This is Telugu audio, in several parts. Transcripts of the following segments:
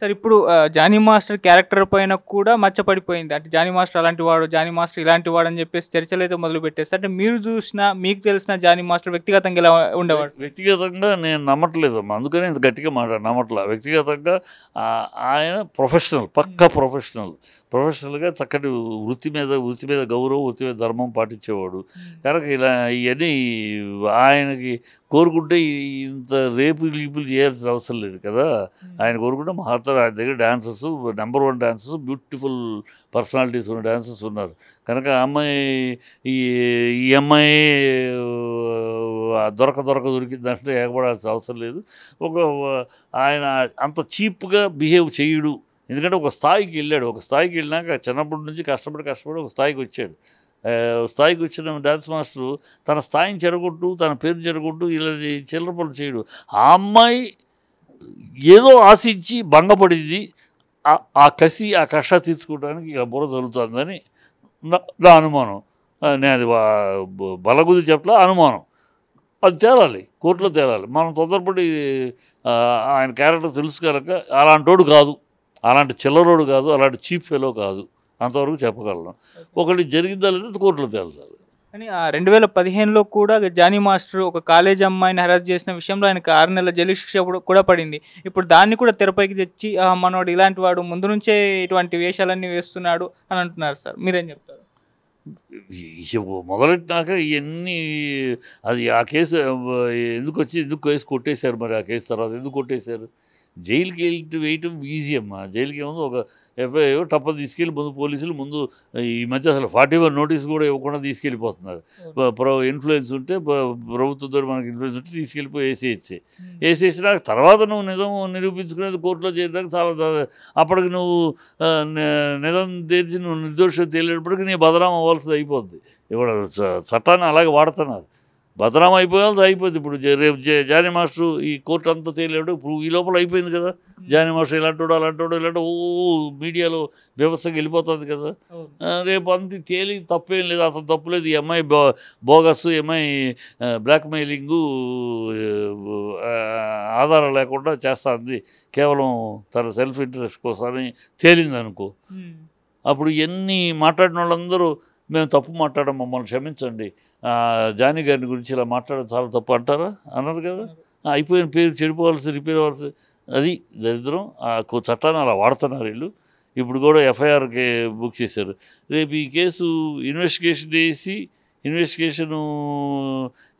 సార్ ఇప్పుడు జానీ మాస్టర్ క్యారెక్టర్ పైన కూడా మచ్చపడిపోయింది అంటే జానీ మాస్టర్ అలాంటి వాడు జానీ మాస్టర్ ఇలాంటి వాడు అని చెప్పేసి చర్చలు అయితే మొదలు పెట్టేసి అంటే మీరు చూసిన మీకు తెలిసిన జానీ మాస్టర్ వ్యక్తిగతంగా ఇలా ఉండేవాడు వ్యక్తిగతంగా నేను నమ్మట్లేదు అందుకని ఇంత గట్టిగా మాట్లాడు నమ్మట్లా వ్యక్తిగతంగా ఆయన ప్రొఫెషనల్ పక్కా ప్రొఫెషనల్ ప్రొఫెషనల్గా చక్కటి వృత్తి మీద వృత్తి మీద గౌరవం వృత్తి మీద ధర్మం పాటించేవాడు కనుక ఇలా ఇవన్నీ ఆయనకి కోరుకుంటే ఇంత రేపు లీపులు చేయాల్సిన అవసరం లేదు కదా ఆయన కోరుకుంటే మహాత్మ మొత్తం ఆయన దగ్గర dancers number one dancers beautiful personalities ఉన్న డాన్సర్స్ ఉన్నారు కనుక అమ్మాయి ఈ ఈ అమ్మాయి దొరక దొరక దొరికిందంటే ఏకపడాల్సిన అవసరం లేదు ఒక ఆయన అంత చీప్గా బిహేవ్ చేయడు ఎందుకంటే ఒక స్థాయికి వెళ్ళాడు ఒక స్థాయికి వెళ్ళినాక చిన్నప్పటి నుంచి కష్టపడి కష్టపడి ఒక స్థాయికి వచ్చాడు స్థాయికి వచ్చిన డ్యాన్స్ మాస్టరు తన స్థాయిని చెరగొట్టు తన పేరు చెరగొట్టు ఇలా చిల్లర పనులు చేయడు ఆ అమ్మాయి ఏదో ఆశించి భంగపడింది ఆ కసి ఆ కష్ట తీర్చుకోవడానికి ఇక బుర్ర జరుగుతుందని నా అనుమానం నేను అది బలగుది చెప్పలా అనుమానం అది తేలాలి కోర్టులో తేలాలి మనం తొందరపడి ఆయన క్యారెక్టర్ తెలుసు కనుక అలాంటోడు కాదు అలాంటి చిల్లరోడు కాదు అలాంటి చీప్ ఫెలో కాదు అంతవరకు చెప్పగలను ఒకటి జరిగిందా లేదా కోర్టులో తేలుతారు కానీ ఆ రెండు వేల పదిహేనులో కూడా జానీ మాస్టర్ ఒక కాలేజ్ అమ్మాయిని హెరాస్ చేసిన విషయంలో ఆయనకు ఆరు నెలల జైలు శిక్ష కూడా పడింది ఇప్పుడు దాన్ని కూడా తెరపైకి తెచ్చి మనవాడు ఇలాంటి వాడు ముందు నుంచే ఇటువంటి వేషాలన్నీ వేస్తున్నాడు అని అంటున్నారు సార్ మీరేం చెప్తారు మొదలెట్టినాక ఇవన్నీ అది ఆ కేసు ఎందుకు వచ్చి ఎందుకు కేసు కొట్టేశారు మరి ఆ కేసు తర్వాత ఎందుకు కొట్టేశారు జైలుకి వెళ్ళి వేయటం ఈజీ అమ్మా జైలుకి ఏముంది ఒక ఎఫ్ఐ టప్ప తీసుకెళ్ళి ముందు పోలీసులు ముందు ఈ మధ్య అసలు ఫార్టీ వన్ నోటీస్ కూడా ఇవ్వకుండా తీసుకెళ్ళిపోతున్నారు ఇన్ఫ్లుయెన్స్ ఉంటే ప్రభుత్వంతో మనకి ఇన్ఫ్లుయెన్స్ ఉంటే తీసుకెళ్ళిపోయి వేసేయచ్చు వేసేసినాక తర్వాత నువ్వు నిజం నిరూపించుకునేది కోర్టులో చేయడానికి చాలా అప్పటికి నువ్వు నిజం తెలిసి నువ్వు నిర్దోషం తేలేటప్పటికి నీ బదనాం అవ్వాల్సింది అయిపోద్ది ఇవాళ చట్టాన్ని అలాగే వాడుతున్నారు భద్రామ అయిపోయాలి అయిపోయింది ఇప్పుడు రేపు జానీ మాస్టర్ ఈ కోర్టు అంతా తేలేడు ఇప్పుడు ఈ లోపల అయిపోయింది కదా జానీ మాస్టర్ ఇలాంటోడు అలాంటోడు ఇలాంటి ఓ మీడియాలో వ్యవస్థకి వెళ్ళిపోతుంది కదా రేపు అంత తేలి తప్పేం లేదు అసలు తప్పులేదు ఎంఐ బో బోగస్ ఈ అమ్మాయి బ్లాక్మెయిలింగు ఆధారం లేకుండా చేస్తుంది కేవలం తన సెల్ఫ్ ఇంట్రెస్ట్ కోసమని తేలింది అనుకో అప్పుడు ఎన్ని మాట్లాడిన వాళ్ళందరూ మేము తప్పు మాట్లాడడం మమ్మల్ని క్షమించండి జానీ గారిని గురించి ఇలా మాట్లాడడం చాలా తప్పు అంటారా అన్నారు కదా అయిపోయిన పేరు చెడిపోవాల్సి రిపేర్ అవ్వాల్సి అది దరిద్రం ఆ చట్టాన్ని అలా వాడుతున్నారు వీళ్ళు ఇప్పుడు కూడా ఎఫ్ఐఆర్కి బుక్ చేశారు రేపు ఈ కేసు ఇన్వెస్టిగేషన్ చేసి ఇన్వెస్టిగేషను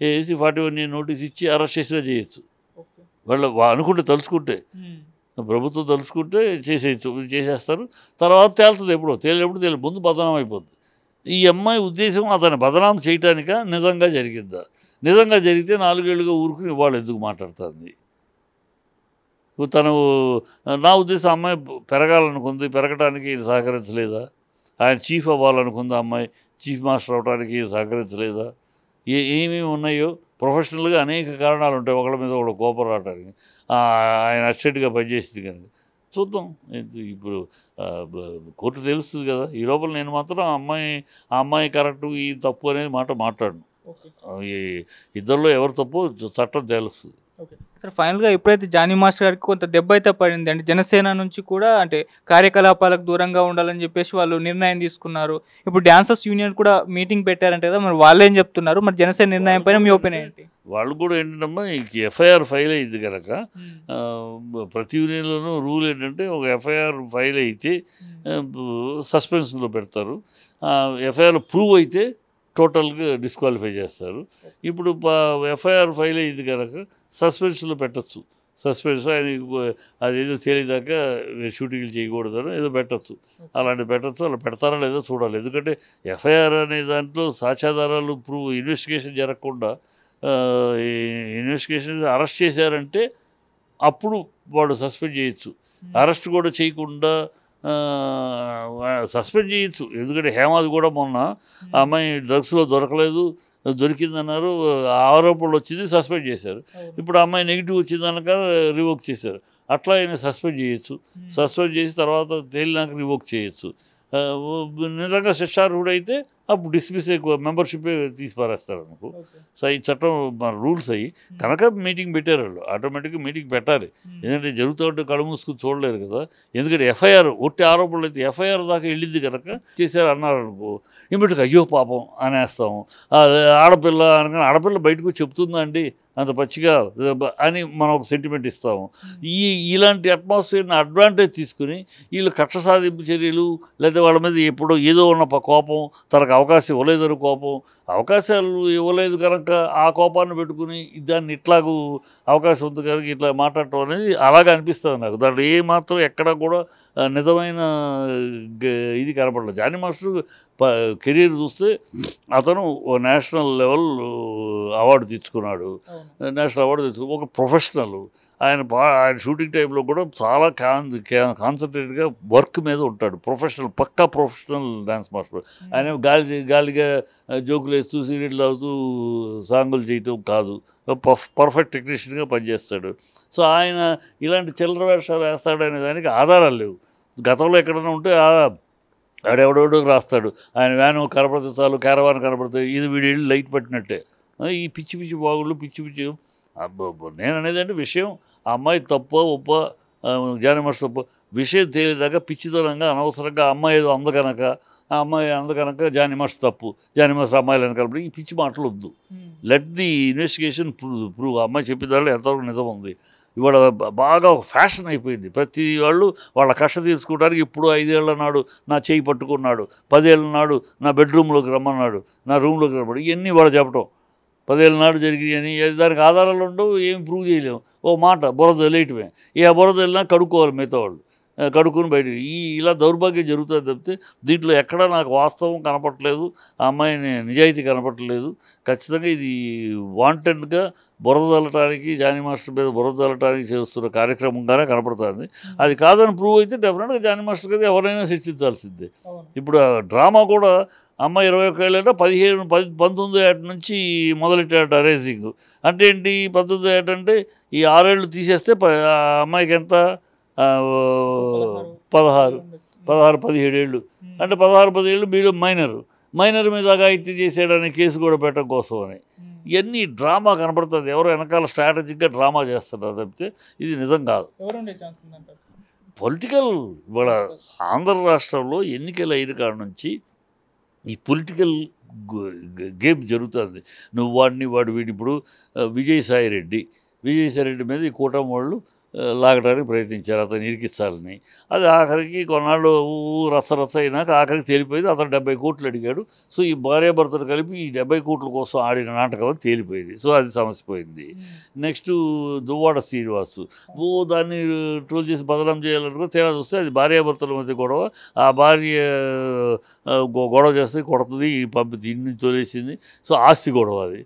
వేసి ఫార్టీ వన్ నోటీస్ ఇచ్చి అరెస్ట్ చేసినా చేయొచ్చు వాళ్ళు అనుకుంటే తలుచుకుంటే ప్రభుత్వం తలుచుకుంటే చేసేయచ్చు చేసేస్తారు తర్వాత తేలుతుంది ఎప్పుడో తేలినప్పుడు తేలి ముందు బదనం అయిపోద్ది ఈ అమ్మాయి ఉద్దేశం అతను బదనాం చేయటానిక నిజంగా జరిగిద్దా నిజంగా జరిగితే నాలుగేళ్లుగా ఊరుకుని వాళ్ళు ఎందుకు మాట్లాడుతుంది తను నా ఉద్దేశం అమ్మాయి పెరగాలనుకుంది పెరగడానికి సహకరించలేదా ఆయన చీఫ్ అవ్వాలనుకుంది అమ్మాయి చీఫ్ మాస్టర్ అవడానికి సహకరించలేదా ఏ ఏమేమి ఉన్నాయో ప్రొఫెషనల్గా అనేక కారణాలు ఉంటాయి ఒకళ్ళ మీద ఒకళ్ళు కోపం రావడానికి ఆయన అస్టెట్గా పనిచేసింది కనుక చూద్దాం ఇప్పుడు కోర్టు తెలుస్తుంది కదా ఈ లోపల నేను మాత్రం అమ్మాయి ఆ అమ్మాయి కరెక్ట్ ఈ తప్పు అనేది మాట మాట్లాడను ఇద్దరిలో ఎవరు తప్పు చట్టం తెలుస్తుంది సార్ ఫైనల్గా ఎప్పుడైతే జానీ మాస్టర్ గారికి కొంత దెబ్బ అయితే పడింది అంటే జనసేన నుంచి కూడా అంటే కార్యకలాపాలకు దూరంగా ఉండాలని చెప్పేసి వాళ్ళు నిర్ణయం తీసుకున్నారు ఇప్పుడు డాన్సర్స్ యూనియన్ కూడా మీటింగ్ పెట్టారంటే కదా మరి వాళ్ళేం చెప్తున్నారు మరి జనసేన నిర్ణయం పైన మీ ఓపెన్ ఏంటి వాళ్ళు కూడా ఏంటంటే ఈ ఎఫ్ఐఆర్ ఫైల్ అయింది కనుక ప్రతి యూనియన్లోనూ రూల్ ఏంటంటే ఒక ఎఫ్ఐఆర్ ఫైల్ అయితే సస్పెన్షన్లో పెడతారు ఎఫ్ఐఆర్ ప్రూవ్ అయితే టోటల్గా డిస్క్వాలిఫై చేస్తారు ఇప్పుడు ఎఫ్ఐఆర్ ఫైల్ అయింది కనుక సస్పెన్షన్లో పెట్టచ్చు సస్పెన్షన్ ఆయన అదేదో తెలియదాకా షూటింగ్లు చేయకూడదని ఏదో పెట్టచ్చు అలాంటి పెట్టచ్చు అలా పెడతారా లేదో చూడాలి ఎందుకంటే ఎఫ్ఐఆర్ అనే దాంట్లో సాక్ష్యాధారాలు ప్రూవ్ ఇన్వెస్టిగేషన్ జరగకుండా ఇన్వెస్టిగేషన్ అరెస్ట్ చేశారంటే అప్పుడు వాడు సస్పెండ్ చేయొచ్చు అరెస్ట్ కూడా చేయకుండా సస్పెండ్ చేయొచ్చు ఎందుకంటే హేమాది కూడా మొన్న అమ్మాయి డ్రగ్స్లో దొరకలేదు దొరికిందన్నారు ఆరోపణలు వచ్చింది సస్పెండ్ చేశారు ఇప్పుడు అమ్మాయి నెగిటివ్ వచ్చిందనక రివోక్ చేశారు అట్లా ఆయన సస్పెండ్ చేయొచ్చు సస్పెండ్ చేసి తర్వాత తేలినాక రివోక్ చేయొచ్చు నిజంగా శిక్షార్హుడైతే అప్పుడు డిస్మిస్ ఎక్కువ మెంబర్షిప్ తీసిపారేస్తారు అనుకో సో ఈ చట్టం మన రూల్స్ అయ్యి కనుక మీటింగ్ పెట్టారు వాళ్ళు ఆటోమేటిక్గా మీటింగ్ పెట్టాలి ఎందుకంటే జరుగుతూ ఉంటే కళ్ళు మూసుకుని చూడలేరు కదా ఎందుకంటే ఎఫ్ఐఆర్ ఒట్టి ఆరోపణలు అయితే ఎఫ్ఐఆర్ దాకా వెళ్ళింది కనుక చేశారు అన్నారు అనుకో ఇమ్మటికి అయ్యో పాపం అనేస్తాము ఆడపిల్ల అనగానే ఆడపిల్ల బయటకు చెప్తుందా అండి అంత పచ్చిగా అని మనం ఒక సెంటిమెంట్ ఇస్తాము hmm. ఈ ఇలాంటి అట్మాస్ఫియర్ని అడ్వాంటేజ్ తీసుకుని వీళ్ళు కక్ష సాధింపు చర్యలు లేదా వాళ్ళ మీద ఎప్పుడో ఏదో ఉన్న కోపం తనకు అవకాశం ఇవ్వలేదని కోపం అవకాశాలు ఇవ్వలేదు కనుక ఆ కోపాన్ని పెట్టుకుని దాన్ని ఇట్లాగూ అవకాశం ఉంది కనుక ఇట్లా మాట్లాడటం అనేది అలాగే అనిపిస్తుంది నాకు దాంట్లో ఏమాత్రం ఎక్కడా ఎక్కడ కూడా నిజమైన ఇది కనపడలేదు జాని మాస్టర్ కెరీర్ చూస్తే అతను నేషనల్ లెవెల్ అవార్డు తెచ్చుకున్నాడు నేషనల్ అవార్డు తెచ్చుకు ఒక ప్రొఫెషనల్ ఆయన ఆయన షూటింగ్ టైంలో కూడా చాలా కాన్ కాన్సన్ట్రేట్గా వర్క్ మీద ఉంటాడు ప్రొఫెషనల్ పక్కా ప్రొఫెషనల్ డ్యాన్స్ మాస్టర్ ఆయన గాలి గాలిగా జోకులు వేస్తూ సీరియల్ అవుతూ సాంగులు చేయటం కాదు పర్ఫెక్ట్ టెక్నీషియన్గా పనిచేస్తాడు సో ఆయన ఇలాంటి చిల్లర వేషాలు వేస్తాడనే దానికి ఆధారాలు లేవు గతంలో ఎక్కడైనా ఉంటే ఆడెవడెవడో రాస్తాడు ఆయన వ్యాను కనపడితే చాలు క్యారవాన్ కనపడితే ఇది వీడేళ్ళు లైట్ పట్టినట్టే ఈ పిచ్చి పిచ్చి బాగుళ్ళు పిచ్చి పిచ్చి నేను అనేది అంటే విషయం ఆ అమ్మాయి తప్ప ఒప్ప జానమర్స్ తప్ప విషయం తెలియదాకా పిచ్చితనంగా అనవసరంగా అమ్మాయి ఏదో అందకనక ఆ అమ్మాయి అందకనక జానిమర్స్ తప్పు జానిమర్స్ అమ్మాయిలు అనకలప్పుడు ఈ పిచ్చి మాటలు వద్దు let the investigation prove prove అమ్మాయి దాంట్లో ఎంతవరకు నిజం ఉంది ఇవాళ బాగా ఫ్యాషన్ అయిపోయింది ప్రతి వాళ్ళు వాళ్ళ కష్ట తీర్చుకోవడానికి ఇప్పుడు ఐదేళ్ల నాడు నా చేయి పట్టుకున్నాడు పదేళ్ళ నాడు నా బెడ్రూమ్లోకి రమ్మన్నాడు నా రూమ్లోకి రమ్మడు ఇవన్నీ వాళ్ళు చెప్పడం పదేళ్ళ నాడు జరిగినాయని దానికి ఆధారాలు ఉండవు ఏం ప్రూవ్ చేయలేము ఓ మాట బురద లేటమే ఏ బురద వెళ్ళినా కడుక్కోవాలి మిగతా వాళ్ళు కడుక్కుని బయట ఈ ఇలా దౌర్భాగ్యం జరుగుతుంది తప్పితే దీంట్లో ఎక్కడ నాకు వాస్తవం కనపట్లేదు ఆ అమ్మాయిని నిజాయితీ కనపట్లేదు ఖచ్చితంగా ఇది వాంటెడ్గా బురద చల్లటానికి జానీ మాస్టర్ మీద బురద చల్లటానికి చేస్తున్న కార్యక్రమంగానే కనపడుతుంది అది కాదని ప్రూవ్ అయితే డెఫినెట్గా జానీ మాస్టర్ కదా ఎవరైనా శిక్షించాల్సిందే ఇప్పుడు డ్రామా కూడా అమ్మాయి ఇరవై ఒక ఏళ్ళ పదిహేను పది పంతొమ్మిది ఏట నుంచి మొదలెట్టాడు అరేజింగ్ అంటే ఏంటి పంతొమ్మిది ఏటంటే ఈ ఆరేళ్ళు తీసేస్తే అమ్మాయికి ఎంత పదహారు పదహారు పదిహేడు ఏళ్ళు అంటే పదహారు పదిహేళ్ళు మీరు మైనర్ మైనర్ మీద అగాయిత్యం చేసేయడానికి కేసు కూడా పెట్టడం కోసం అని ఇవన్నీ డ్రామా కనబడుతుంది ఎవరో వెనకాల స్ట్రాటజిక్గా డ్రామా చేస్తున్నారు తప్పితే ఇది నిజం కాదు పొలిటికల్ ఇవాళ ఆంధ్ర రాష్ట్రంలో ఎన్నికలు అయిన కాడ నుంచి ఈ పొలిటికల్ గేమ్ జరుగుతుంది నువ్వు వాడిని వాడు వీడిప్పుడు ఇప్పుడు విజయసాయి రెడ్డి విజయసాయి రెడ్డి మీద ఈ కూటమి వాళ్ళు లాగడానికి ప్రయత్నించారు అతను ఇరికిచ్చాలని అది ఆఖరికి కొన్నాళ్ళు రసరస అయినాక ఆఖరికి తేలిపోయింది అతను డెబ్బై కోట్లు అడిగాడు సో ఈ భార్యాభర్తలు కలిపి ఈ డెబ్బై కోట్ల కోసం ఆడిన నాటకం తేలిపోయింది సో అది సమస్య పోయింది నెక్స్ట్ దువ్వాడ శ్రీనివాసు ఓ దాన్ని ట్రోల్ చేసి బదలం చేయాలనుకో తేడా చూస్తే అది భార్యాభర్తల మధ్య గొడవ ఆ భార్య గొడవ చేస్తే కొడుతుంది పంపి ఇంటి తోలేసింది సో ఆస్తి గొడవ అది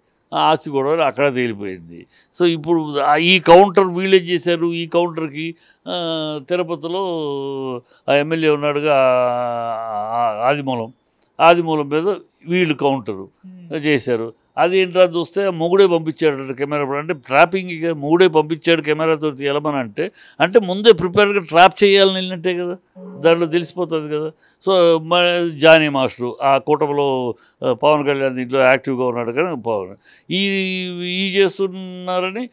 ఆస్తి గొడవలు అక్కడ తేలిపోయింది సో ఇప్పుడు ఈ కౌంటర్ వీళ్ళేం చేశారు ఈ కౌంటర్కి తిరుపతిలో ఎమ్మెల్యే ఉన్నాడుగా ఆదిమూలం ఆదిమూలం మీద వీళ్ళు కౌంటరు చేశారు అది ఏంట్రా చూస్తే మొగుడే పంపించాడు కెమెరా అంటే ట్రాపింగ్కి మొగుడే పంపించాడు కెమెరాతో తీయమని అంటే అంటే ముందే ప్రిపేర్గా ట్రాప్ చేయాలని వెళ్ళినట్టే కదా దాంట్లో తెలిసిపోతుంది కదా సో జానీ మాస్టరు ఆ కూటమిలో పవన్ కళ్యాణ్ దీంట్లో యాక్టివ్గా ఉన్నాడు కానీ పవన్ ఈ ఈ చేస్తున్నారని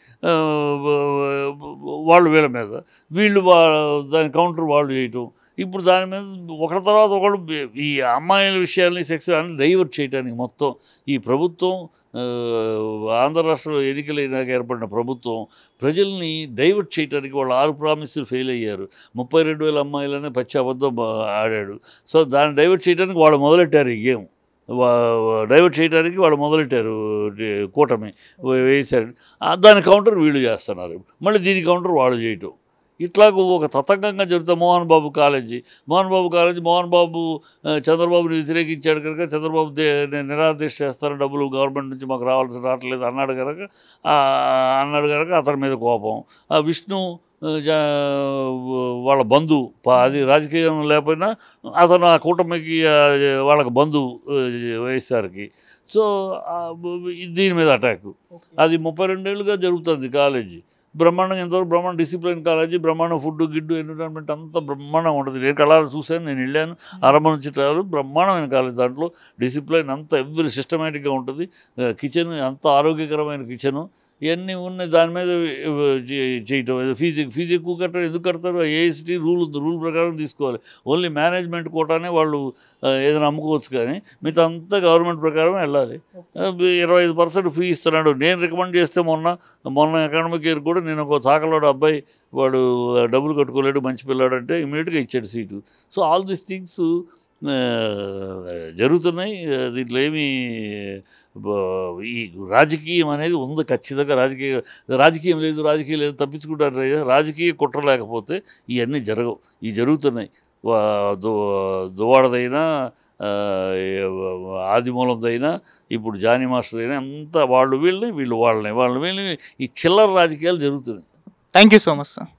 వాళ్ళు వీళ్ళ మీద వీళ్ళు దాని కౌంటర్ వాళ్ళు చేయటం ఇప్పుడు దాని మీద ఒకరి తర్వాత ఒకడు ఈ అమ్మాయిల విషయాల్ని సెక్స్ అని డైవర్ట్ చేయడానికి మొత్తం ఈ ప్రభుత్వం ఆంధ్ర రాష్ట్రంలో ఎన్నికలైనాక ఏర్పడిన ప్రభుత్వం ప్రజల్ని డైవర్ట్ చేయడానికి వాళ్ళు ఆరు ప్రామిస్లు ఫెయిల్ అయ్యారు ముప్పై రెండు వేల అమ్మాయిలనే పచ్చి అబద్ధం ఆడాడు సో దాన్ని డైవర్ట్ చేయడానికి వాళ్ళు మొదలెట్టారు ఈ గేమ్ డైవర్ట్ చేయడానికి వాళ్ళు మొదలెట్టారు కూటమి వేశారు దాని కౌంటర్ వీళ్ళు చేస్తున్నారు మళ్ళీ దీని కౌంటర్ వాళ్ళు చేయటం ఇట్లాగ ఒక తతంగంగా జరుగుతా మోహన్ బాబు కాలేజీ మోహన్ బాబు కాలేజీ మోహన్ బాబు చంద్రబాబుని వ్యతిరేకించాడు కనుక చంద్రబాబు నిరాదేశ చేస్తారు డబ్బులు గవర్నమెంట్ నుంచి మాకు రావాల్సి రావట్లేదు అన్నాడు కనుక అన్నాడు కనుక అతని మీద కోపం ఆ విష్ణు వాళ్ళ బంధువు అది రాజకీయం లేకపోయినా అతను ఆ కూటమికి వాళ్ళకి బంధువు వయస్సారికి సో దీని మీద అటాక్ అది ముప్పై రెండేళ్ళుగా జరుగుతుంది కాలేజీ బ్రహ్మాండంగా ఎంతవరకు బ్రహ్మాండ డిసిప్లిన్ కాలేజీ బ్రహ్మాండ ఫుడ్ గిడ్డు ఎన్విరాన్మెంట్ అంతా బ్రహ్మాండం ఉంటుంది నేను కళారు చూశాను నేను వెళ్ళాను hmm. ఆరంభం నుంచి బ్రహ్మాండమైన కాలేజ్ దాంట్లో డిసిప్లిన్ అంతా ఎవ్రీ సిస్టమేటిక్గా ఉంటుంది కిచెన్ అంత ఆరోగ్యకరమైన కిచెను ఇవన్నీ ఉన్నాయి దాని మీద చేయటం ఏదో ఫీజిక్ ఎక్కువ కట్టడం ఎందుకు కడతారు ఏఎస్టీ రూల్ రూల్ ప్రకారం తీసుకోవాలి ఓన్లీ మేనేజ్మెంట్ కోటానే వాళ్ళు ఏదైనా అమ్ముకోవచ్చు కానీ మిగతా అంతా గవర్నమెంట్ ప్రకారం వెళ్ళాలి ఇరవై ఐదు పర్సెంట్ ఫ్రీ ఇస్తున్నాడు నేను రికమెండ్ చేస్తే మొన్న మొన్న ఎకానమిక్ ఇయర్ కూడా నేను ఒక చాకలోడు అబ్బాయి వాడు డబ్బులు కట్టుకోలేడు మంచి పిల్లాడు అంటే ఇమీడియట్గా ఇచ్చాడు seat so all these things జరుగుతున్నాయి దీంట్లో ఏమీ ఈ రాజకీయం అనేది ఉంది ఖచ్చితంగా రాజకీయ రాజకీయం లేదు రాజకీయం లేదు తప్పించుకుంటారు రాజకీయ కుట్ర లేకపోతే ఇవన్నీ జరగవు ఇవి జరుగుతున్నాయి దువాడదైనా ఆదిమూలందైనా ఇప్పుడు జానీ మాస్టర్దైనా అంతా వాళ్ళు వీళ్ళని వీళ్ళు వాళ్ళని వాళ్ళు వీళ్ళని ఈ చిల్లర రాజకీయాలు జరుగుతున్నాయి thank you so much sir